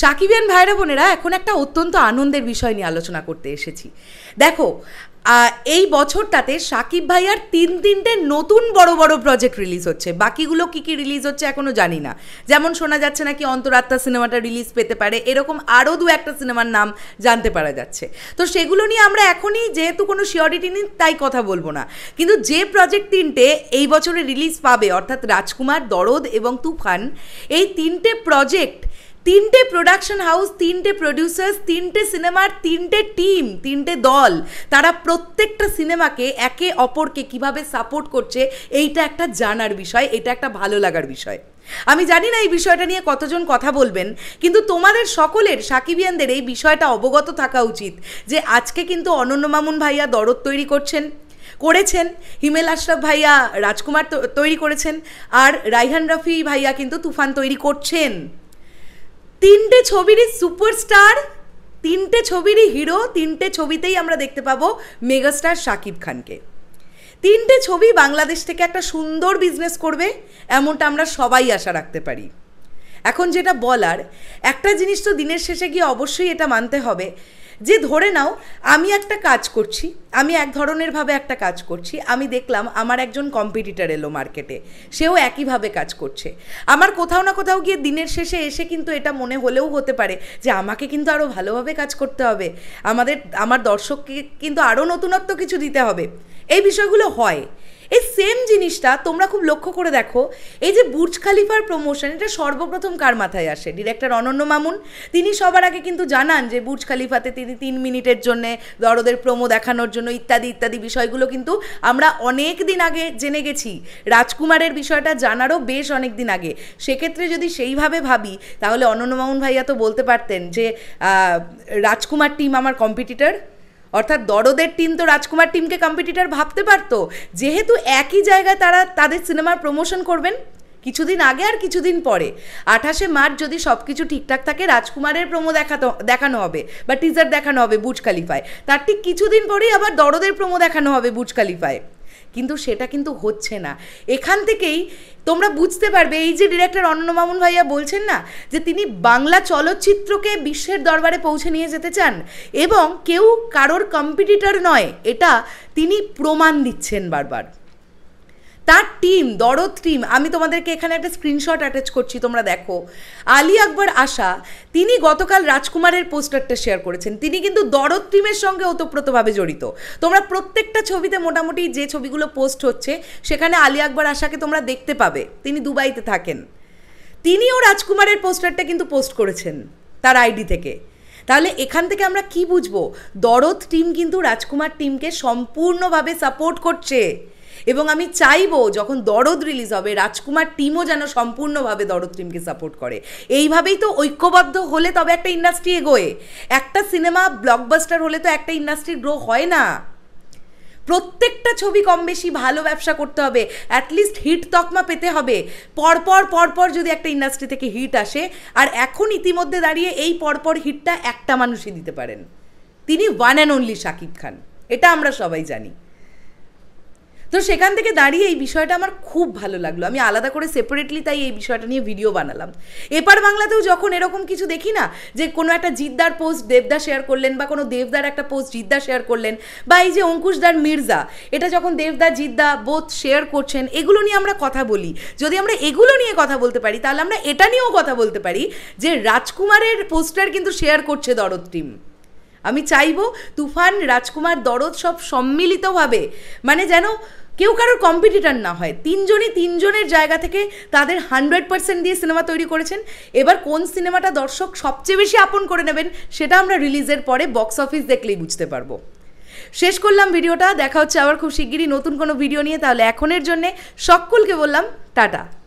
সাকিবিয়ান ভাইরা বোনেরা এখন একটা অত্যন্ত আনন্দের বিষয় নিয়ে আলোচনা করতে এসেছি দেখো এই বছরটাতে সাকিব ভাইয়ার তিন তিনটে নতুন বড় বড় প্রজেক্ট রিলিজ হচ্ছে বাকিগুলো কি কি রিলিজ হচ্ছে এখনও জানি না যেমন শোনা যাচ্ছে নাকি অন্তরাত্মা সিনেমাটা রিলিজ পেতে পারে এরকম আরও দু একটা সিনেমার নাম জানতে পারা যাচ্ছে তো সেগুলো নিয়ে আমরা এখনই যেহেতু কোনো শিওরিটি নেই তাই কথা বলবো না কিন্তু যে প্রজেক্ট তিনটে এই বছরে রিলিজ পাবে অর্থাৎ রাজকুমার দরদ এবং তুফান এই তিনটে প্রজেক্ট তিনটে প্রোডাকশন হাউস তিনটে প্রডিউসার্স তিনটে সিনেমার তিনটে টিম তিনটে দল তারা প্রত্যেকটা সিনেমাকে একে অপরকে কিভাবে সাপোর্ট করছে এইটা একটা জানার বিষয় এটা একটা ভালো লাগার বিষয় আমি জানি না এই বিষয়টা নিয়ে কতজন কথা বলবেন কিন্তু তোমাদের সকলের সাকিবিয়ানদের এই বিষয়টা অবগত থাকা উচিত যে আজকে কিন্তু অনন্য মামুন ভাইয়া দরদ তৈরি করছেন করেছেন হিমেল আশরাফ ভাইয়া রাজকুমার তৈরি করেছেন আর রাইহান রাফি ভাইয়া কিন্তু তুফান তৈরি করছেন তিনটে ছবিরই সুপারস্টার তিনটে ছবিরই হিরো তিনটে ছবিতেই আমরা দেখতে পাবো মেগাস্টার শাকিব খানকে তিনটে ছবি বাংলাদেশ থেকে একটা সুন্দর বিজনেস করবে এমনটা আমরা সবাই আশা রাখতে পারি এখন যেটা বলার একটা জিনিস তো দিনের শেষে গিয়ে অবশ্যই এটা মানতে হবে যে ধরে নাও আমি একটা কাজ করছি আমি এক ধরনেরভাবে একটা কাজ করছি আমি দেখলাম আমার একজন কম্পিটিটার এলো মার্কেটে সেও একইভাবে কাজ করছে আমার কোথাও না কোথাও গিয়ে দিনের শেষে এসে কিন্তু এটা মনে হলেও হতে পারে যে আমাকে কিন্তু আরও ভালোভাবে কাজ করতে হবে আমাদের আমার দর্শককে কিন্তু আরও নতুনত্ব কিছু দিতে হবে এই বিষয়গুলো হয় এই সেম জিনিসটা তোমরা খুব লক্ষ্য করে দেখো এই যে বুর্জ খালিফার প্রমোশন এটা সর্বপ্রথম কার মাথায় আসে ডিরেক্টর অনন্য মামুন তিনি সবার আগে কিন্তু জানান যে বুর্জ খালিফাতে তিনি তিন মিনিটের জন্যে দরদের প্রমো দেখানোর জন্য ইত্যাদি ইত্যাদি বিষয়গুলো কিন্তু আমরা অনেক দিন আগে জেনে গেছি রাজকুমারের বিষয়টা জানারও বেশ অনেক দিন আগে সেক্ষেত্রে যদি সেইভাবে ভাবি তাহলে অনন্য মামুন ভাইয়া তো বলতে পারতেন যে রাজকুমার টিম আমার কম্পিটিটার অর্থাৎ দরদের টিম তো রাজকুমার টিমকে কম্পিটিটার ভাবতে পারতো যেহেতু একই জায়গায় তারা তাদের সিনেমার প্রমোশন করবেন কিছুদিন আগে আর কিছুদিন পরে আঠাশে মার্চ যদি সব কিছু ঠিকঠাক থাকে রাজকুমারের প্রমো দেখাতো দেখানো হবে বা টিজার দেখানো হবে বুজ খালিফায় তার ঠিক কিছুদিন পরেই আবার দরদের প্রমো দেখানো হবে বুজ খালিফায় কিন্তু সেটা কিন্তু হচ্ছে না এখান থেকেই তোমরা বুঝতে পারবে এই যে ডিরেক্টর অনন্য মামুন ভাইয়া বলছেন না যে তিনি বাংলা চলচ্চিত্রকে বিশ্বের দরবারে পৌঁছে নিয়ে যেতে চান এবং কেউ কারোর কম্পিটিটর নয় এটা তিনি প্রমাণ দিচ্ছেন বারবার তার টিম দরদ টিম আমি তোমাদেরকে এখানে একটা স্ক্রিনশট অ্যাটাচ করছি তোমরা দেখো আলী আকবর আশা তিনি গতকাল রাজকুমারের পোস্টারটা শেয়ার করেছেন তিনি কিন্তু দরদ টিমের সঙ্গে ওতপ্রোতভাবে জড়িত তোমরা প্রত্যেকটা ছবিতে মোটামুটি যে ছবিগুলো পোস্ট হচ্ছে সেখানে আলী আকবর আশাকে তোমরা দেখতে পাবে তিনি দুবাইতে থাকেন তিনিও রাজকুমারের পোস্টারটা কিন্তু পোস্ট করেছেন তার আইডি থেকে তাহলে এখান থেকে আমরা কি বুঝবো দরদ টিম কিন্তু রাজকুমার টিমকে সম্পূর্ণভাবে সাপোর্ট করছে এবং আমি চাইবো যখন দরদ রিলিজ হবে রাজকুমার টিমও যেন সম্পূর্ণভাবে দরদ টিমকে সাপোর্ট করে এইভাবেই তো ঐক্যবদ্ধ হলে তবে একটা ইন্ডাস্ট্রি এগোয় একটা সিনেমা ব্লকবাস্টার হলে তো একটা ইন্ডাস্ট্রি গ্রো হয় না প্রত্যেকটা ছবি কম বেশি ভালো ব্যবসা করতে হবে অ্যাটলিস্ট হিট তকমা পেতে হবে পরপর পরপর যদি একটা ইন্ডাস্ট্রি থেকে হিট আসে আর এখন ইতিমধ্যে দাঁড়িয়ে এই পরপর হিটটা একটা মানুষই দিতে পারেন তিনি one and only Shakib Khan এটা আমরা সবাই জানি তো সেখান থেকে দাঁড়িয়ে এই বিষয়টা আমার খুব ভালো লাগলো আমি আলাদা করে সেপারেটলি তাই এই বিষয়টা নিয়ে ভিডিও বানালাম এপার বাংলাতেও যখন এরকম কিছু দেখি না যে কোনো একটা জিদ্দার পোস্ট দেবদা শেয়ার করলেন বা কোনো দেবদার একটা পোস্ট জিদ্দা শেয়ার করলেন বা এই যে অঙ্কুশদার মির্জা এটা যখন দেবদা জিদ্দা বোধ শেয়ার করছেন এগুলো নিয়ে আমরা কথা বলি যদি আমরা এগুলো নিয়ে কথা বলতে পারি তাহলে আমরা এটা নিয়েও কথা বলতে পারি যে রাজকুমারের পোস্টার কিন্তু শেয়ার করছে দরদ টিম আমি চাইবো তুফান রাজকুমার দরদ সব সম্মিলিতভাবে মানে যেন কেউ কারোর কম্পিটিটার না হয় তিনজনই তিনজনের জায়গা থেকে তাদের হান্ড্রেড পার্সেন্ট দিয়ে সিনেমা তৈরি করেছেন এবার কোন সিনেমাটা দর্শক সবচেয়ে বেশি আপন করে নেবেন সেটা আমরা রিলিজের পরে বক্স অফিস দেখলেই বুঝতে পারবো শেষ করলাম ভিডিওটা দেখা হচ্ছে আবার খুব শিগগিরই নতুন কোনো ভিডিও নিয়ে তাহলে এখনের জন্যে সকলকে বললাম টাটা